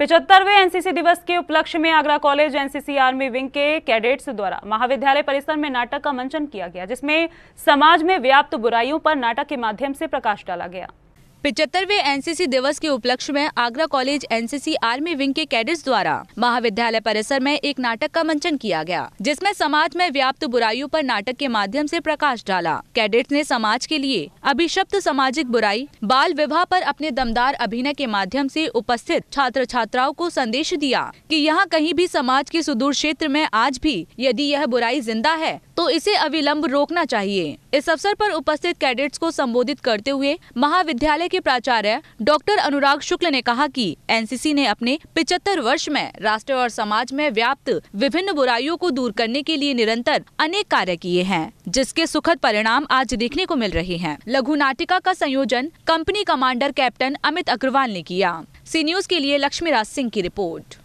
पिछहत्तरवे NCC दिवस के उपलक्ष्य में Agra college NCC army wing के कैडेट्स द्वारा महाविद्यालय परिसर में नाटक का मंचन किया गया जिसमें समाज में व्याप्त बुराइयों पर नाटक के माध्यम से प्रकाश डाला गया पिचहत्तरवे एनसीसी दिवस के उपलक्ष्य में Agra college NCC army wing के कैडेट्स द्वारा महाविद्यालय परिसर में एक नाटक का मंचन किया गया जिसमें समाज में व्याप्त बुराइयों पर नाटक के माध्यम से प्रकाश डाला कैडेट्स ने समाज के लिए अभिशप्त सामाजिक बुराई बाल विवाह पर अपने दमदार अभिनय के माध्यम से उपस्थित छात्र छात्राओं को संदेश दिया कि यहाँ कहीं भी समाज के सुदूर क्षेत्र में आज भी यदि यह बुराई जिंदा है तो इसे अविलंब रोकना चाहिए इस अवसर पर उपस्थित कैडेट्स को संबोधित करते हुए महाविद्यालय के प्राचार्य डॉक्टर अनुराग शुक्ल ने कहा कि एनसीसी ने अपने 75 वर्ष में राष्ट्र और समाज में व्याप्त विभिन्न बुराइयों को दूर करने के लिए निरंतर अनेक कार्य किए हैं जिसके सुखद परिणाम आज देखने को मिल रहे हैं लघु नाटिका का संयोजन company commander captain Amit Agarwal ने किया सी न्यूज के लिए लक्ष्मीराज सिंह की रिपोर्ट